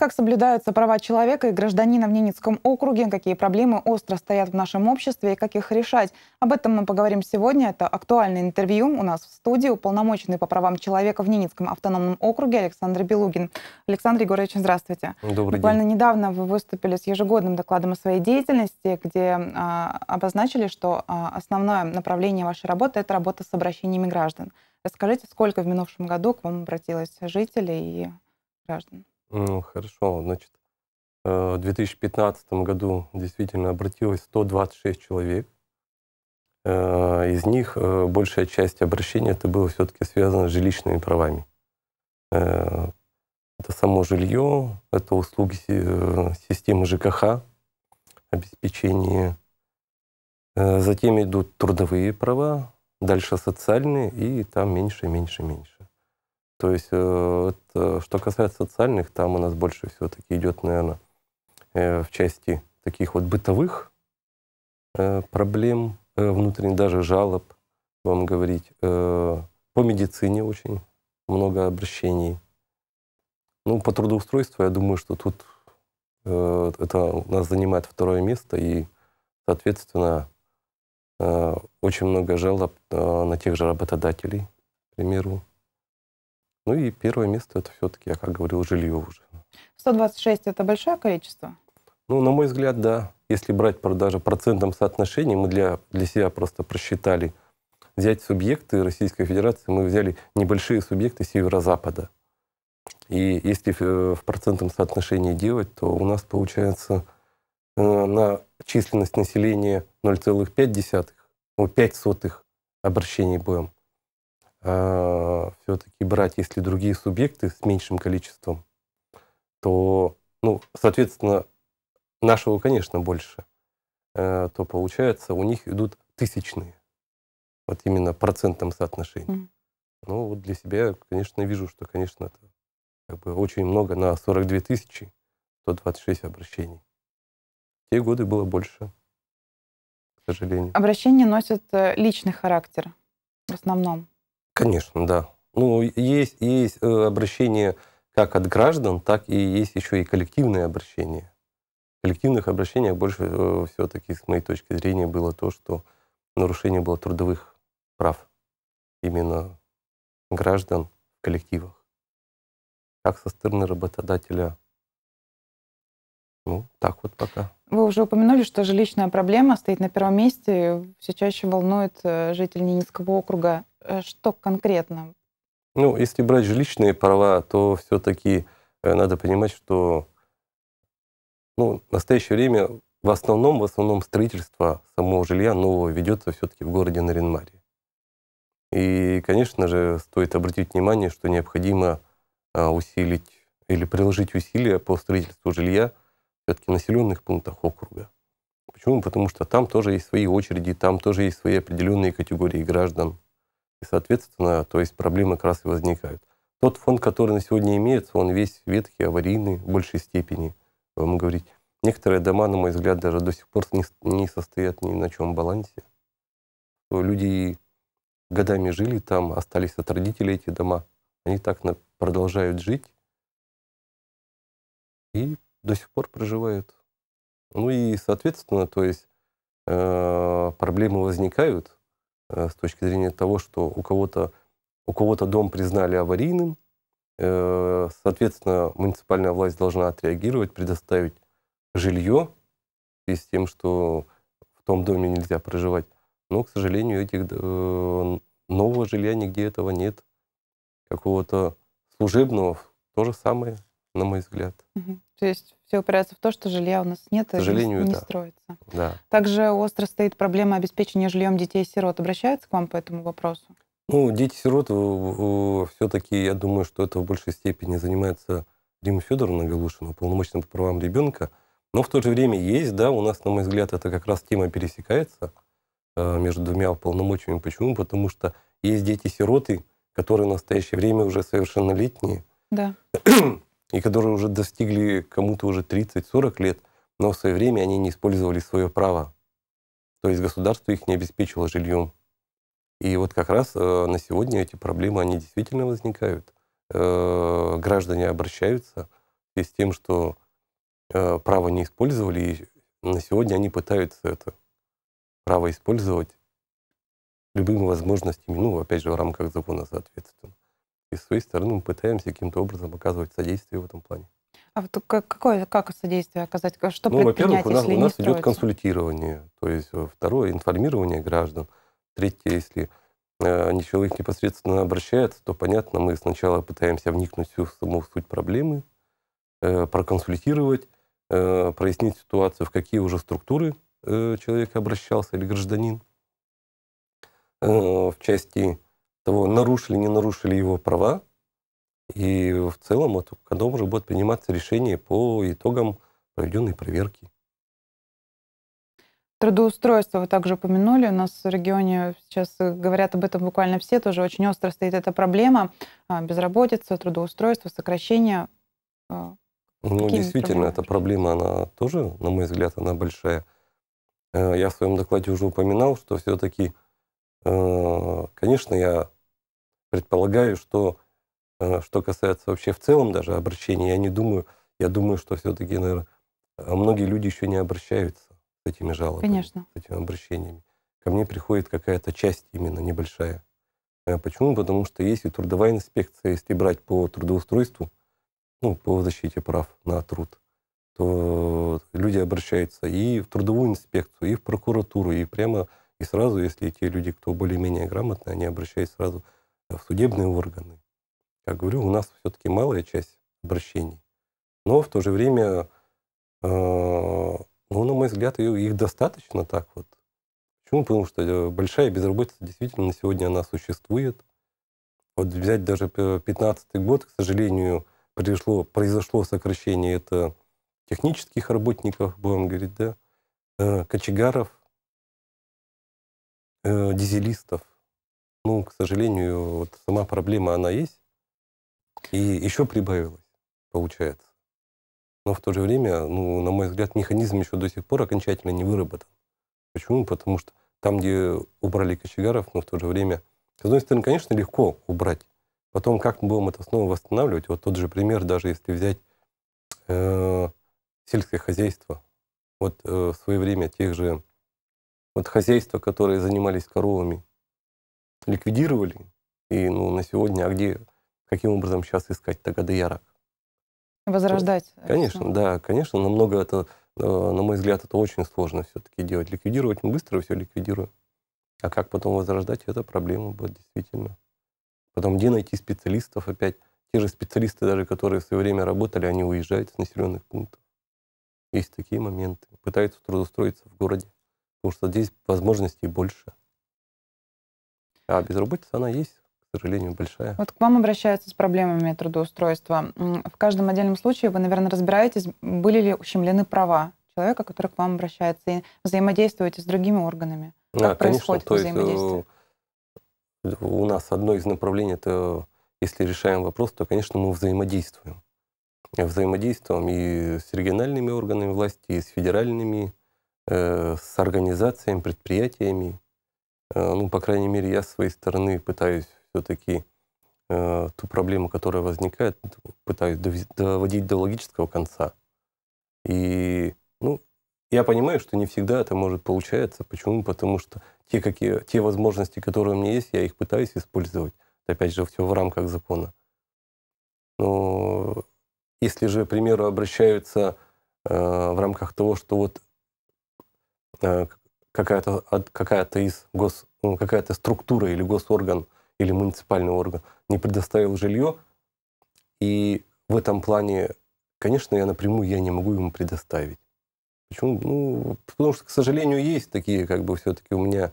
Как соблюдаются права человека и гражданина в Ненецком округе, какие проблемы остро стоят в нашем обществе и как их решать. Об этом мы поговорим сегодня. Это актуальное интервью. У нас в студии уполномоченный по правам человека в Ненецком автономном округе Александр Белугин. Александр Егорович, здравствуйте. Добрый Буквально день. недавно вы выступили с ежегодным докладом о своей деятельности, где а, обозначили, что а, основное направление вашей работы – это работа с обращениями граждан. Расскажите, сколько в минувшем году к вам обратилось жителей и граждан? Ну, хорошо, значит, э, в 2015 году действительно обратилось 126 человек. Э, из них э, большая часть обращения это было все-таки связано с жилищными правами. Это само жилье, это услуги системы ЖКХ, обеспечение. Затем идут трудовые права, дальше социальные, и там меньше, меньше, меньше. То есть, это, э, что касается социальных, там у нас больше все-таки идет, наверное, э, в части таких вот бытовых э, проблем внутренних, даже жалоб, вам говорить. По медицине очень много обращений. Ну, по трудоустройству, я думаю, что тут это у нас занимает второе место, и, соответственно, очень много жалоб на тех же работодателей, к примеру, ну и первое место это все-таки, я как говорил, жилье уже. 126 это большое количество? Ну, на мой взгляд, да. Если брать продажи процентом соотношения, мы для, для себя просто просчитали. Взять субъекты Российской Федерации, мы взяли небольшие субъекты северо-запада. И если э, в процентном соотношении делать, то у нас получается э, на численность населения 0,5, ну, 5 сотых обращений БМ. А, все-таки брать, если другие субъекты с меньшим количеством, то, ну, соответственно, нашего, конечно, больше, э, то получается у них идут тысячные, вот именно процентном соотношении. Mm. Ну, вот для себя, конечно, вижу, что, конечно, это как бы очень много на 42 тысячи, 126 обращений. В те годы было больше, к сожалению. Обращения носят э, личный характер в основном. Конечно, да. Ну, есть, есть э, обращение как от граждан, так и есть еще и коллективные обращения. В коллективных обращениях больше э, все-таки, с моей точки зрения, было то, что нарушение было трудовых прав именно граждан в коллективах. Как со стороны работодателя, ну, так вот пока. Вы уже упомянули, что жилищная проблема стоит на первом месте, все чаще волнует э, жителей низкого округа. Э, что конкретно? Ну, если брать жилищные права, то все-таки э, надо понимать, что ну, в настоящее время в основном, в основном строительство самого жилья нового ведется все-таки в городе Наринмаре. И, конечно же, стоит обратить внимание, что необходимо а, усилить или приложить усилия по строительству жилья все-таки населенных пунктах округа. Почему? Потому что там тоже есть свои очереди, там тоже есть свои определенные категории граждан. И, соответственно, то есть проблемы как раз и возникают. Тот фонд, который на сегодня имеется, он весь ветхий, аварийный в большей степени, будем говорить. Некоторые дома, на мой взгляд, даже до сих пор не, не состоят ни на чем балансе. Люди годами жили там, остались от родителей эти дома. Они так на, продолжают жить и до сих пор проживают. Ну и, соответственно, то есть э, проблемы возникают, Э, с точки зрения того, что у кого-то у кого-то дом признали аварийным, э, соответственно, муниципальная власть должна отреагировать, предоставить жилье, и с тем, что в том доме нельзя проживать. Но, к сожалению, этих э, нового жилья нигде этого нет. Какого-то служебного то же самое – на мой взгляд. Угу. То есть все упирается в то, что жилья у нас нет К сожалению, и не да. строится. Да. Также остро стоит проблема обеспечения жильем детей сирот. Обращаются к вам по этому вопросу? Ну, дети-сирот, все-таки, я думаю, что это в большей степени занимается Рима Федоровна Галушина, полномочным по правам ребенка. Но в то же время есть, да, у нас, на мой взгляд, это как раз тема пересекается э, между двумя полномочиями. Почему? Потому что есть дети-сироты, которые в настоящее время уже совершеннолетние. Да и которые уже достигли кому-то уже 30-40 лет, но в свое время они не использовали свое право. То есть государство их не обеспечило жильем. И вот как раз э, на сегодня эти проблемы, они действительно возникают. Э, граждане обращаются и с тем, что э, право не использовали, и на сегодня они пытаются это право использовать любыми возможностями, ну, опять же, в рамках закона, соответственно. И с своей стороны мы пытаемся каким-то образом оказывать содействие в этом плане. А вот какое, как содействие оказать? Что ну, во-первых, у нас, у нас идет консультирование, то есть э, второе информирование граждан, третье, если э, человек непосредственно обращается, то понятно, мы сначала пытаемся вникнуть всю саму суть проблемы, э, проконсультировать, э, прояснить ситуацию, в какие уже структуры э, человек обращался или гражданин э, в части того, нарушили, не нарушили его права. И в целом вот, потом уже будет приниматься решение по итогам проведенной проверки. Трудоустройство вы также упомянули. У нас в регионе сейчас говорят об этом буквально все, тоже очень остро стоит эта проблема. А, безработица, трудоустройство, сокращение. А, ну, Какие действительно, эта проблема, она тоже, на мой взгляд, она большая. Э, я в своем докладе уже упоминал, что все-таки Э, конечно, я предполагаю, что э, что касается вообще в целом даже обращения, я не думаю, я думаю, что все-таки, наверное, а многие люди еще не обращаются с этими жалобами, Конечно. с этими обращениями. Ко мне приходит какая-то часть именно небольшая. Э, почему? Потому что есть и трудовая инспекция, если брать по трудоустройству, ну, по защите прав на труд, то люди обращаются и в трудовую инспекцию, и в прокуратуру, и прямо и сразу, если те люди, кто более-менее грамотные, они обращаются сразу э, в судебные органы. Как говорю, у нас все-таки малая часть обращений. Но в то же время, э, ну, на мой взгляд, их достаточно так вот. Почему? Потому что э, большая безработица действительно на сегодня она существует. Вот взять даже 2015 год, к сожалению, произошло, произошло сокращение это технических работников, будем говорить, да, кочегаров, э, дизелистов. Ну, к сожалению, вот сама проблема, она есть. И еще прибавилось, получается. Но в то же время, ну, на мой взгляд, механизм еще до сих пор окончательно не выработан. Почему? Потому что там, где убрали кочегаров, но ну, в то же время, с одной стороны, конечно, легко убрать. Потом, как мы будем это снова восстанавливать? Вот тот же пример, даже если взять э, сельское хозяйство. Вот э, в свое время тех же вот хозяйства, которые занимались коровами, ликвидировали. И ну, на сегодня, а где, каким образом сейчас искать Тагады Ярак? Возрождать. Вот. Конечно, да, конечно, намного это, э, на мой взгляд, это очень сложно все-таки делать. Ликвидировать мы быстро все ликвидируем. А как потом возрождать, это проблема будет действительно. Потом где найти специалистов опять? Те же специалисты, даже которые в свое время работали, они уезжают с населенных пунктов. Есть такие моменты. Пытаются трудоустроиться в городе потому что здесь возможностей больше. А безработица, она есть, к сожалению, большая. Вот к вам обращаются с проблемами трудоустройства. В каждом отдельном случае вы, наверное, разбираетесь, были ли ущемлены права человека, который к вам обращается, и взаимодействуете с другими органами. Как а, происходит конечно, э, взаимодействие? Есть, у нас одно из направлений это если решаем вопрос, то, конечно, мы взаимодействуем. Взаимодействуем и с региональными органами власти, и с федеральными Э, с организациями, предприятиями. Э, ну, по крайней мере, я с своей стороны пытаюсь все-таки э, ту проблему, которая возникает, пытаюсь доводить до логического конца. И ну, я понимаю, что не всегда это может получаться. Почему? Потому что те, какие, те возможности, которые у меня есть, я их пытаюсь использовать. опять же, все в рамках закона. Но если же, к примеру, обращаются э, в рамках того, что вот Э, какая-то какая то из гос, ну, какая-то структура или госорган или муниципальный орган не предоставил жилье, и в этом плане, конечно, я напрямую я не могу ему предоставить. Почему? Ну, потому что, к сожалению, есть такие, как бы, все-таки у меня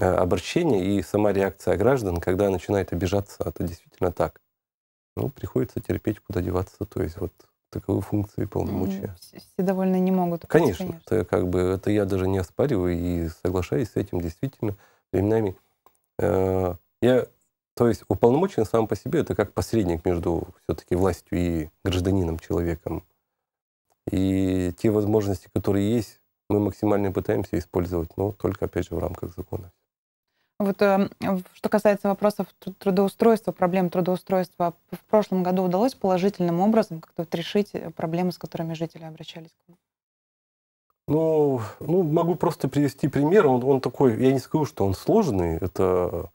э, обращения и сама реакция граждан, когда начинает обижаться, это а действительно так. Ну, приходится терпеть, куда деваться. То есть вот таковы функции полномочия. Все довольно не могут. Конечно, конечно. Это, как бы, это я даже не оспариваю и соглашаюсь с этим действительно временами. Э, я, то есть уполномочен сам по себе это как посредник между все-таки властью и гражданином, человеком. И те возможности, которые есть, мы максимально пытаемся использовать, но только, опять же, в рамках закона. Вот э, что касается вопросов трудоустройства, проблем трудоустройства, в прошлом году удалось положительным образом как-то вот решить э, проблемы, с которыми жители обращались к вам? Ну, ну, могу просто привести пример. Он, он такой, я не скажу, что он сложный. Это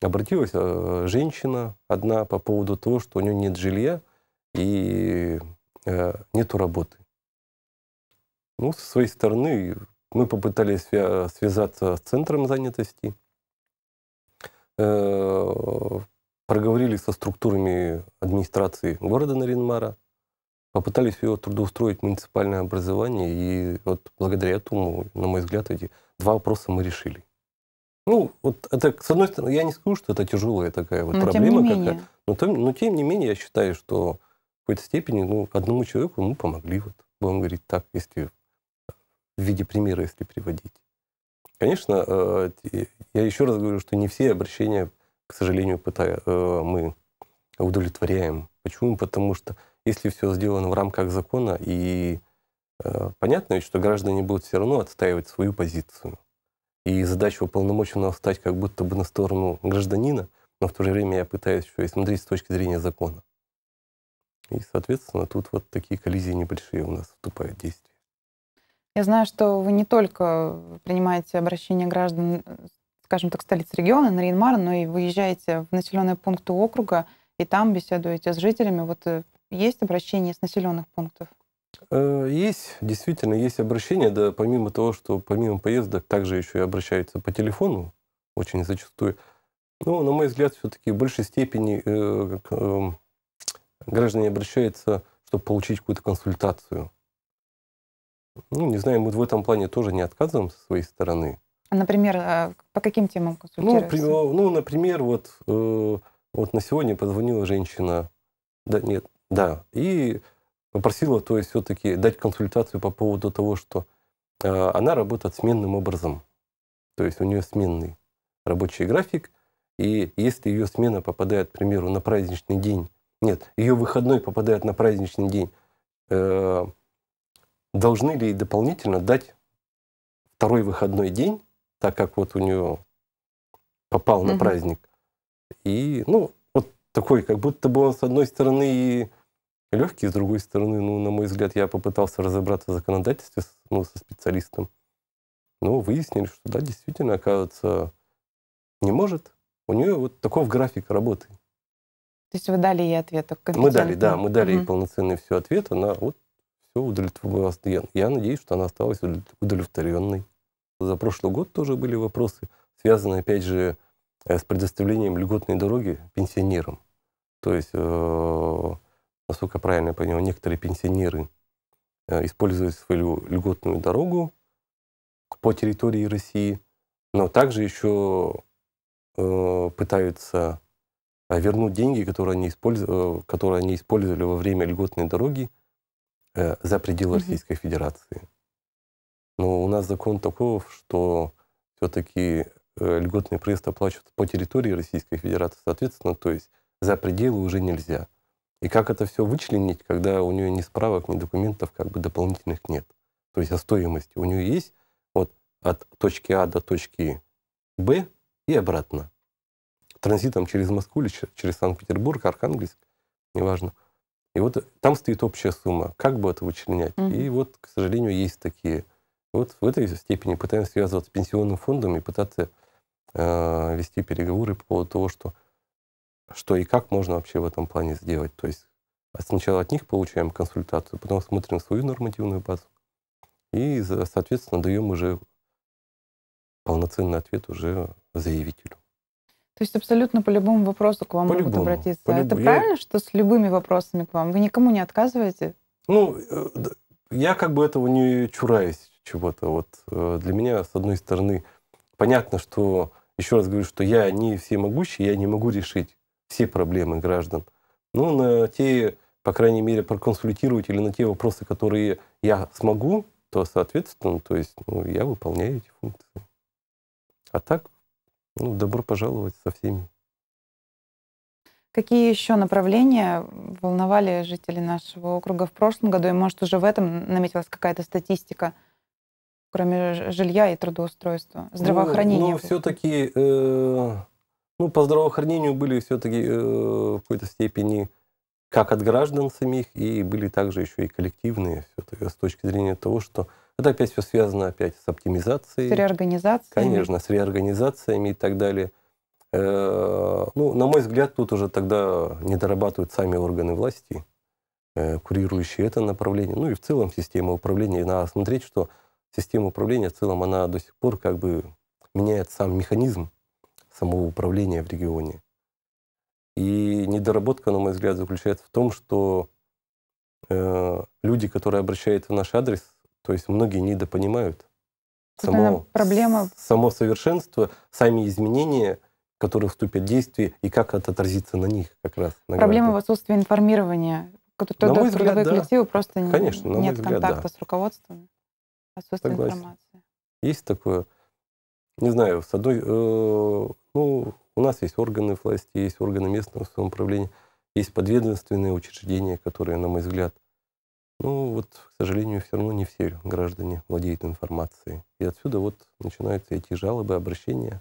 обратилась э, женщина одна по поводу того, что у нее нет жилья и э, нету работы. Ну, со своей стороны мы попытались связаться с центром занятости – Э, проговорили со структурами администрации города Наринмара, попытались его трудоустроить муниципальное образование, и вот благодаря этому, на мой взгляд, эти два вопроса мы решили. Ну, вот это, с одной стороны, я не скажу, что это тяжелая такая вот но проблема какая. Но, там, но тем не менее, я считаю, что в какой-то степени ну, одному человеку мы помогли, вот, будем говорить так, если в виде примера, если приводить. Конечно, э, я еще раз говорю, что не все обращения, к сожалению, э, мы удовлетворяем. Почему? Потому что если все сделано в рамках закона, и э, понятно ведь, что граждане будут все равно отстаивать свою позицию. И задача уполномоченного стать как будто бы на сторону гражданина, но в то же время я пытаюсь еще и смотреть с точки зрения закона. И, соответственно, тут вот такие коллизии небольшие у нас вступают в действие. Я знаю, что вы не только принимаете обращения граждан, скажем так, столицы региона, на Рейнмар, но и выезжаете в населенные пункты округа, и там беседуете с жителями. Вот э, есть обращения с населенных пунктов? Э, есть, действительно, есть обращения, да, помимо того, что помимо поездок, также еще и обращаются по телефону, очень зачастую. Но, на мой взгляд, все-таки в большей степени э, э, граждане обращаются, чтобы получить какую-то консультацию. Ну, не знаю, мы в этом плане тоже не отказываем со своей стороны. А, например, э, по каким темам консультируются? Ну, э, ну например, вот, э, вот на сегодня позвонила женщина, да, нет, да, и попросила, то есть, все-таки дать консультацию по поводу того, что она работает сменным образом. То есть у нее сменный рабочий график, и если ее смена попадает, к примеру, на праздничный день, нет, ее выходной попадает на праздничный день, должны ли дополнительно дать второй выходной день, так как вот у нее попал на угу. праздник. И, ну, вот такой, как будто бы он с одной стороны и легкий, с другой стороны, ну, на мой взгляд, я попытался разобраться в законодательстве ну, со специалистом. Но выяснили, что да, действительно, оказывается, не может. У нее вот таков график работы. То есть вы дали ей ответ? Мы дали, да, мы дали угу. ей полноценный все ответ. Она вот все удовлетворило. Я, надеюсь, что она осталась удовлетворенной. За прошлый год тоже были вопросы, связанные, опять же, э, с предоставлением льготной дороги пенсионерам. То есть, э, насколько правильно я понял, некоторые пенсионеры э, используют свою льготную дорогу по территории России, но также еще пытаются вернуть деньги, которые они, использ... которые они использовали во время льготной дороги, Э, за пределы mm Российской Федерации. Но у нас закон таков, что все-таки э, льготный проезд оплачивается по территории Российской Федерации, соответственно, то есть за пределы уже нельзя. И как это все вычленить, когда у нее ни справок, ни документов как бы дополнительных нет? То есть о а стоимости. У нее есть вот от точки А до точки Б и обратно. Транзитом через Москву или через Санкт-Петербург, Архангельск, неважно – и вот там стоит общая сумма. Как бы это вычленять? Mm-hmm. И вот, к сожалению, есть такие. Вот в этой степени пытаемся связываться с пенсионным фондом и пытаться э, вести переговоры по поводу того, что, что и как можно вообще в этом плане сделать. То есть а сначала от них получаем консультацию, потом смотрим свою нормативную базу и, соответственно, даем уже полноценный ответ уже заявителю. То есть абсолютно по любому вопросу к вам по могут любому, обратиться. По а Это правильно, я... что с любыми вопросами к вам? Вы никому не отказываете? Ну, э, я как бы этого не чураюсь чего-то. Вот э, для меня, с одной стороны, понятно, что, еще раз говорю, что я не всемогущий, я не могу решить все проблемы граждан. Ну, на те, по крайней мере, проконсультировать или на те вопросы, которые я смогу, то, соответственно, то есть, ну, я выполняю эти функции. А так ну, добро пожаловать со всеми. Какие еще направления волновали жители нашего округа в прошлом году? И, может, уже в этом наметилась какая-то статистика, кроме жилья и трудоустройства, ну, здравоохранения? Ну, ну все-таки, э, ну, по здравоохранению были все-таки э, в какой-то степени как от граждан самих, и были также еще и коллективные, все-таки с точки зрения того, что это опять все связано опять с оптимизацией. С реорганизацией. Конечно, с реорганизациями и так далее. Э, ну, на мой взгляд, тут уже тогда не дорабатывают сами органы власти, э, курирующие это направление. Ну и в целом система управления. И надо смотреть, что система управления в целом, она до сих пор как бы меняет сам механизм самого управления в регионе. И недоработка, на мой взгляд, заключается в том, что э, люди, которые обращаются в наш адрес, то есть многие недопонимают Тут, само, проблема... само совершенство, сами изменения, которые вступят в действие, и как это отразится на них как раз. На проблема граждан. в отсутствии информирования. Кто-то на мой взгляд, да. коллективы просто Конечно, не, нет взгляд, контакта да. с руководством, отсутствие Согласен. информации. Есть такое? Не знаю, с одной... Э, ну, у нас есть органы власти, есть органы местного самоуправления, есть подведомственные учреждения, которые, на мой взгляд, ну вот, к сожалению, все равно не все граждане владеют информацией. И отсюда вот начинаются эти жалобы, обращения.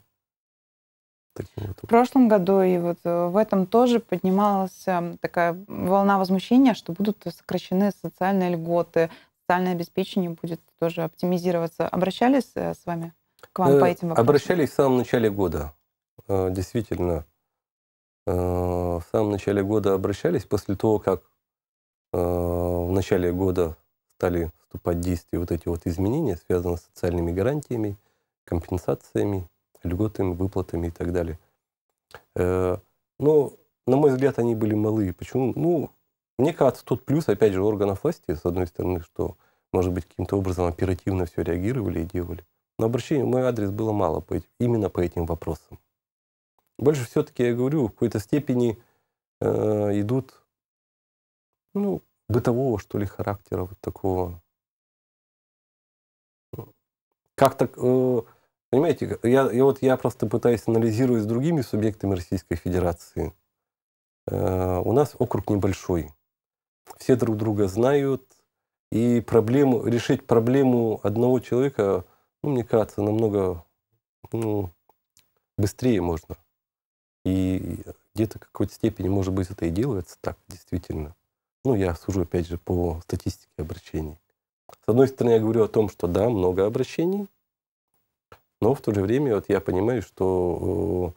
Вот. В прошлом году и вот э, в этом тоже поднималась эм, такая волна возмущения, что будут сокращены социальные льготы, социальное обеспечение будет тоже оптимизироваться. Обращались э, с вами к вам э, по этим вопросам? Обращались в самом начале года. Э, действительно, в самом начале года обращались после того, как Э, в начале года стали вступать в действие вот эти вот изменения, связанные с социальными гарантиями, компенсациями, льготами, выплатами и так далее. Э, но, на мой взгляд, они были малые. Почему? Ну, мне кажется, тут плюс, опять же, органов власти, с одной стороны, что, может быть, каким-то образом оперативно все реагировали и делали. Но обращений мой адрес было мало по этим, именно по этим вопросам. Больше все-таки, я говорю, в какой-то степени э, идут ну, бытового, что ли, характера вот такого. Как-то, э, понимаете, я, я, вот я просто пытаюсь анализировать с другими субъектами Российской Федерации. Э, у нас округ небольшой. Все друг друга знают. И проблему, решить проблему одного человека, ну, мне кажется, намного ну, быстрее можно. И где-то в какой-то степени, может быть, это и делается так, действительно ну, я сужу, опять же, по статистике обращений. С одной стороны, я говорю о том, что да, много обращений, но в то же время вот я понимаю, что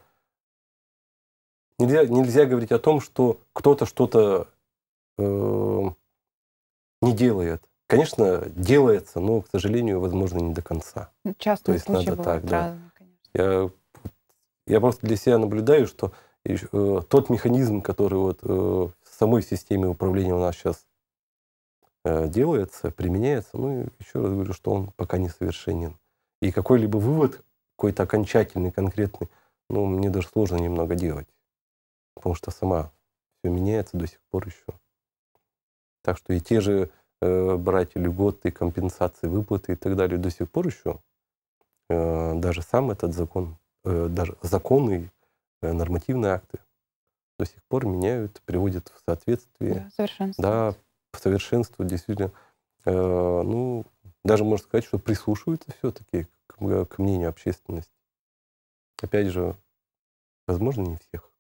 э, нельзя, нельзя говорить о том, что кто-то что-то э, не делает. Конечно, делается, но, к сожалению, возможно, не до конца. Ну, часто То есть надо так, да. я, я просто для себя наблюдаю, что э, тот механизм, который вот э, самой системе управления у нас сейчас э, делается, применяется, ну, еще раз говорю, что он пока несовершенен. И какой-либо вывод, какой-то окончательный, конкретный, ну, мне даже сложно немного делать, потому что сама все меняется до сих пор еще. Так что и те же э, брать льготы, компенсации, выплаты и так далее до сих пор еще, э, даже сам этот закон, э, даже законы, э, нормативные акты до сих пор меняют, приводят в соответствие. Да, в совершенство Да, в совершенство действительно. Э, ну, даже можно сказать, что прислушиваются все-таки к, к мнению общественности. Опять же, возможно, не всех.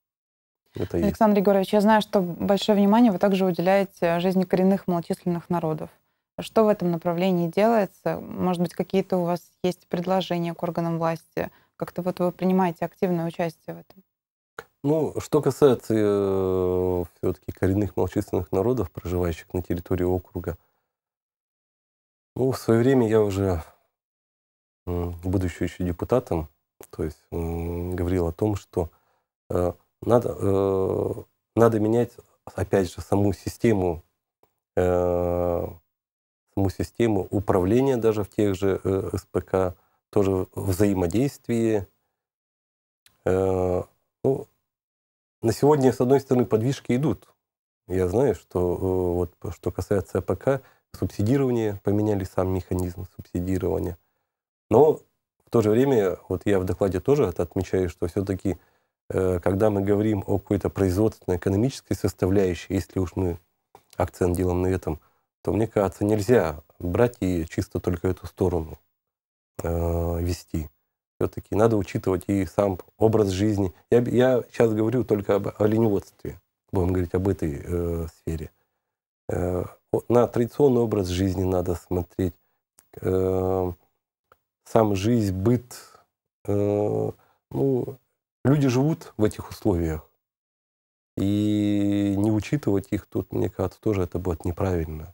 Это Александр есть. Егорович, я знаю, что большое внимание вы также уделяете жизни коренных малочисленных народов. Что в этом направлении делается? Может быть, какие-то у вас есть предложения к органам власти? Как-то вот вы принимаете активное участие в этом? Ну, что касается э, все-таки коренных малочисленных народов, проживающих на территории округа, ну, в свое время я уже, э, будучи еще депутатом, то есть э, говорил о том, что э, надо, э, надо менять, опять же, саму систему, э, саму систему управления даже в тех же э, СПК, тоже взаимодействие. Э, ну, на сегодня, с одной стороны, подвижки идут. Я знаю, что э, вот что касается АПК, субсидирование, поменяли сам механизм субсидирования. Но в то же время, вот я в докладе тоже это отмечаю, что все-таки, э, когда мы говорим о какой-то производственно-экономической составляющей, если уж мы акцент делаем на этом, то, мне кажется, нельзя брать и чисто только эту сторону э, вести все-таки надо учитывать и сам образ жизни. Я, я сейчас говорю только об оленеводстве, будем говорить об этой э, сфере. Э, на традиционный образ жизни надо смотреть, э, сам жизнь, быт. Э, ну, люди живут в этих условиях, и не учитывать их тут, мне кажется, тоже это будет неправильно.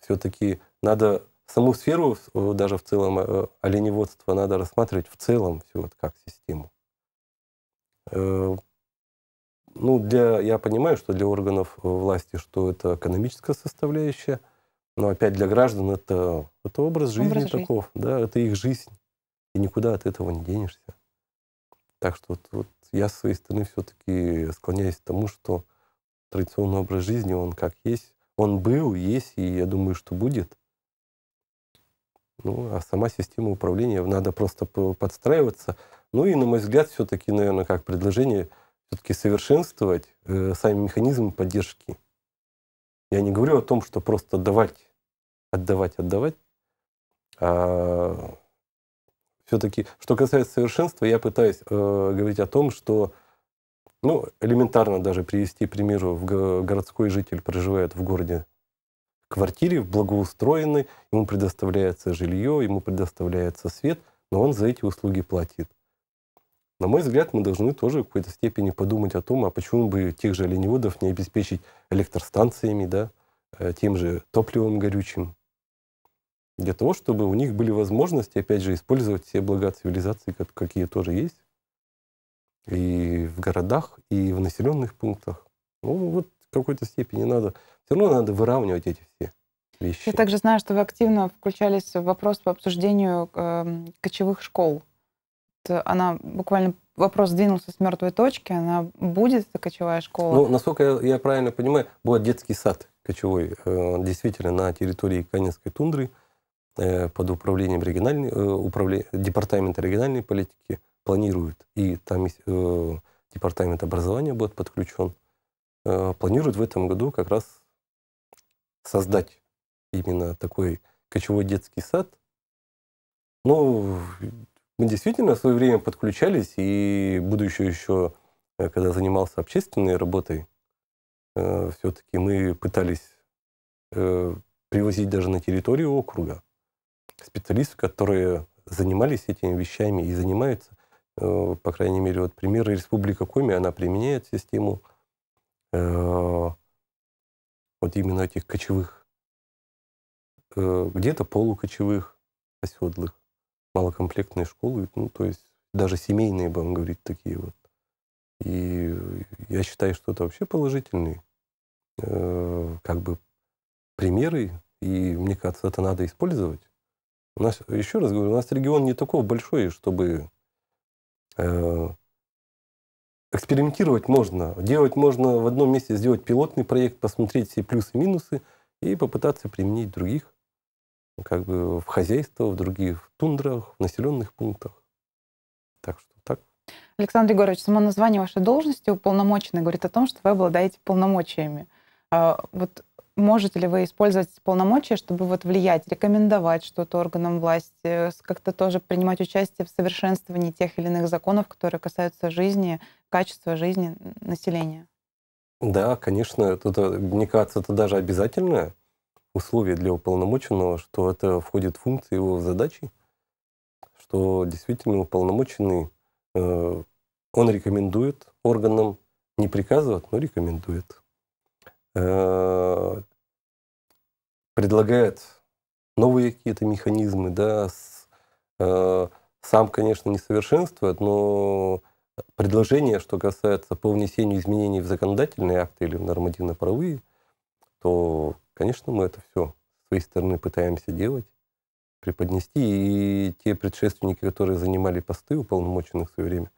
Все-таки надо саму сферу, э, даже в целом э, оленеводство, надо рассматривать в целом всю вот как систему. Э, ну, для, я понимаю, что для органов власти, что это экономическая составляющая, но опять для граждан это, это образ жизни образ таков, жизни. да, это их жизнь, и никуда от этого не денешься. Так что вот, вот я с своей стороны все-таки склоняюсь к тому, что традиционный образ жизни, он как есть, он был, есть, и я думаю, что будет. Ну, а сама система управления, надо просто подстраиваться. Ну и, на мой взгляд, все-таки, наверное, как предложение, все-таки совершенствовать э, сами механизмы поддержки. Я не говорю о том, что просто давать, отдавать, отдавать. А все-таки, что касается совершенства, я пытаюсь э, говорить о том, что, ну, элементарно даже привести примеру, в городской житель проживает в городе квартире, в благоустроенной, ему предоставляется жилье, ему предоставляется свет, но он за эти услуги платит. На мой взгляд, мы должны тоже в какой-то степени подумать о том, а почему бы тех же оленеводов не обеспечить электростанциями, да, э, тем же топливом горючим, для того, чтобы у них были возможности, опять же, использовать все блага цивилизации, какие тоже есть, и в городах, и в населенных пунктах. Ну, вот какой-то степени надо, все равно надо выравнивать эти все вещи. Я также знаю, что вы активно включались в вопрос по обсуждению э, кочевых школ. она буквально вопрос двинулся с мертвой точки, она будет эта кочевая школа? Ну, насколько я, я правильно понимаю, будет детский сад кочевой, э, действительно, на территории Канинской тундры э, под управлением региональной, э, управле... департамента региональной политики планируют. И там э, департамент образования будет подключен. Э, планирует в этом году как раз создать именно такой кочевой детский сад. Ну, мы действительно в свое время подключались, и будучи еще, еще э, когда занимался общественной работой, э, все-таки мы пытались привозить даже на территорию округа специалистов, которые занимались этими вещами и занимаются. По крайней мере, вот пример Республика Коми, она применяет систему Э, вот именно этих кочевых, э, где-то полукочевых оседлых, малокомплектные школы, ну, то есть даже семейные, будем говорить, такие вот. И я считаю, что это вообще положительные э, как бы примеры, и мне кажется, это надо использовать. У нас, еще раз говорю, у нас регион не такой большой, чтобы экспериментировать можно. Делать можно в одном месте сделать пилотный проект, посмотреть все плюсы и минусы и попытаться применить других как бы в хозяйство, в других тундрах, в населенных пунктах. Так что так. Александр Егорович, само название вашей должности уполномоченный говорит о том, что вы обладаете полномочиями. А, вот можете ли вы использовать полномочия, чтобы вот влиять, рекомендовать что-то органам власти, э, как-то тоже принимать участие в совершенствовании тех или иных законов, которые касаются жизни, качества жизни населения? Да, конечно, это, это мне кажется, это даже обязательное условие для уполномоченного, что это входит в функции его задачи, что действительно уполномоченный, э, он рекомендует органам, не приказывает, но рекомендует. Э, предлагает новые какие-то механизмы, да, с, э, сам, конечно, не совершенствует, но предложение, что касается по внесению изменений в законодательные акты или в нормативно-правые, то, конечно, мы это все с своей стороны пытаемся делать, преподнести. И те предшественники, которые занимали посты уполномоченных в свое время,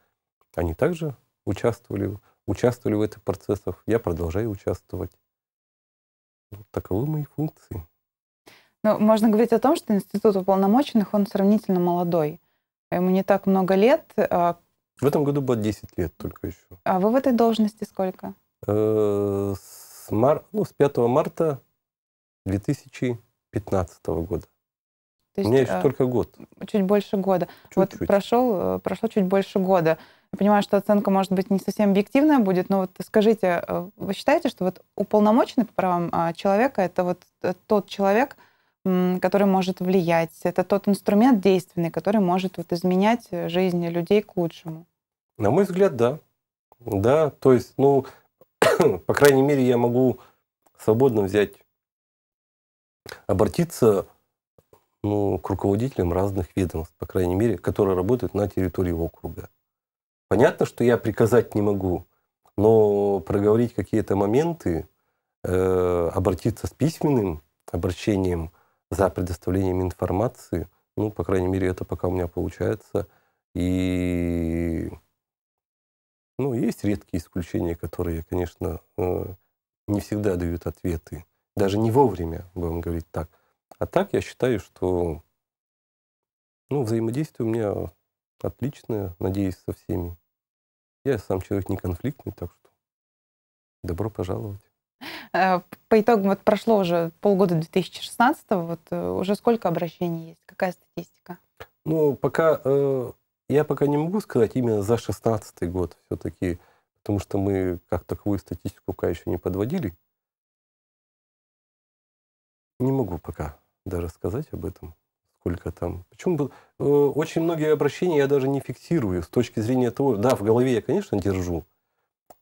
они также участвовали, участвовали в этих процессах. Я продолжаю участвовать таковы мои функции. Ну, можно говорить о том, что институт уполномоченных, он сравнительно молодой. Ему не так много лет. А в этом году будет 10 лет только еще. А вы в этой должности сколько? Э, с, мар... ну, с 5 марта 2015 года. То есть, У меня еще а, э, только год. Чуть больше года. Чуть-чуть. Вот прошел, э, прошло чуть больше года. Я понимаю, что оценка, может быть, не совсем объективная будет, но вот скажите, э, вы считаете, что вот уполномоченный по правам а, человека это вот э, тот человек, который может влиять, это тот инструмент действенный, который может вот изменять э, жизнь людей к лучшему? На мой взгляд, да. Да, то есть, ну, по крайней мере, я могу свободно взять, обратиться ну, к руководителям разных ведомств, по крайней мере, которые работают на территории округа. Понятно, что я приказать не могу, но проговорить какие-то моменты, э, обратиться с письменным обращением за предоставлением информации, ну, по крайней мере, это пока у меня получается. И ну, есть редкие исключения, которые, конечно, э, не всегда дают ответы. Даже не вовремя, будем говорить так. А так я считаю, что ну, взаимодействие у меня Отличное, надеюсь, со всеми. Я сам человек не конфликтный, так что добро пожаловать. Э, по итогам, вот прошло уже полгода 2016, вот э, уже сколько обращений есть, какая статистика? Ну, пока, э, я пока не могу сказать именно за 2016 год все-таки, потому что мы как таковую статистику пока еще не подводили. Не могу пока даже сказать об этом сколько там. Почему э, очень многие обращения я даже не фиксирую с точки зрения того, да, в голове я, конечно, держу.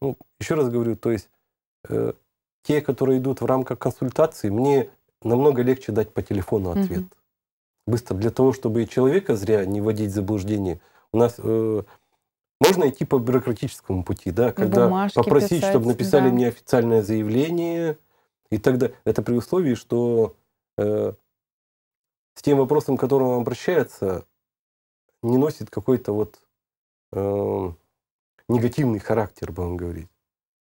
Ну, еще раз говорю, то есть э, те, которые идут в рамках консультации, мне намного легче дать по телефону ответ. Угу. Быстро, для того, чтобы и человека зря не вводить в заблуждение. У нас э, можно идти по бюрократическому пути, да, когда Бумажки попросить, писать, чтобы написали да. мне официальное заявление и тогда Это при условии, что э, с тем вопросом, к которому обращается, не носит какой-то вот э, негативный характер, будем говорить.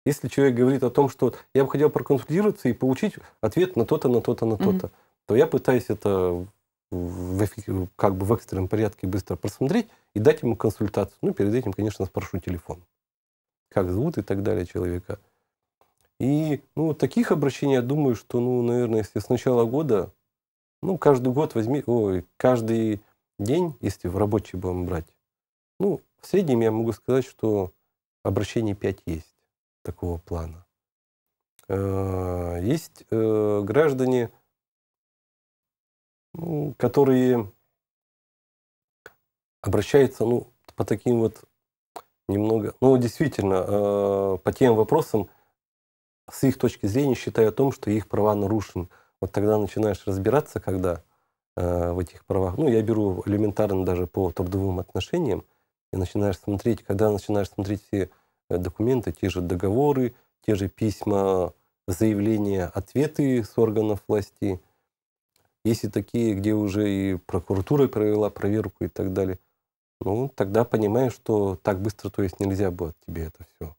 Если человек говорит о том, что я бы хотел проконсультироваться и получить ответ на то-то, на то-то, на то-то, mm-hmm. то я пытаюсь это в, как бы в экстренном порядке быстро просмотреть и дать ему консультацию. Ну, перед этим, конечно, спрошу телефон. Как зовут и так далее человека. И ну, таких обращений, я думаю, что, ну, наверное, если с начала года ну, каждый год возьми, ой, каждый день, если в рабочий будем брать, ну, в среднем я могу сказать, что обращений 5 есть такого плана. Э, есть э, граждане, ну, которые обращаются ну, по таким вот немного, ну, действительно, э, по тем вопросам, с их точки зрения, считая о том, что их права нарушены – вот тогда начинаешь разбираться, когда э, в этих правах, ну, я беру элементарно даже по топ отношениям, и начинаешь смотреть, когда начинаешь смотреть все э, документы, те же договоры, те же письма, заявления, ответы с органов власти, есть и такие, где уже и прокуратура провела проверку и так далее. Ну, тогда понимаешь, что так быстро, то есть нельзя было тебе это все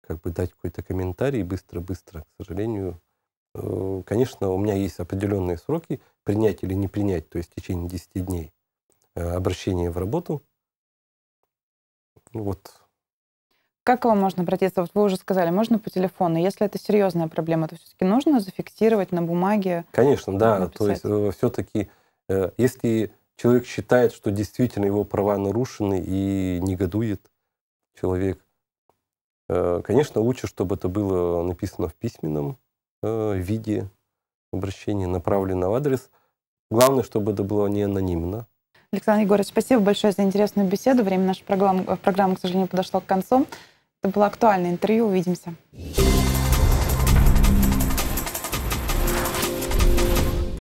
как бы дать какой-то комментарий быстро-быстро. К сожалению, Э, конечно, у меня есть определенные сроки принять или не принять, то есть в течение 10 дней э, обращение в работу. Ну вот. Как к вам можно обратиться? Вот вы уже сказали, можно по телефону. Если это серьезная проблема, то все-таки нужно зафиксировать на бумаге. Конечно, да. Написать. То есть э, все-таки, если человек считает, что действительно его права нарушены и негодует человек, конечно, лучше, чтобы это было написано в письменном Э, в виде обращения, направленного в адрес. Главное, чтобы это было не анонимно. Александр Егорович, спасибо большое за интересную беседу. Время нашей программы, программы к сожалению, подошло к концу. Это было актуальное интервью. Увидимся.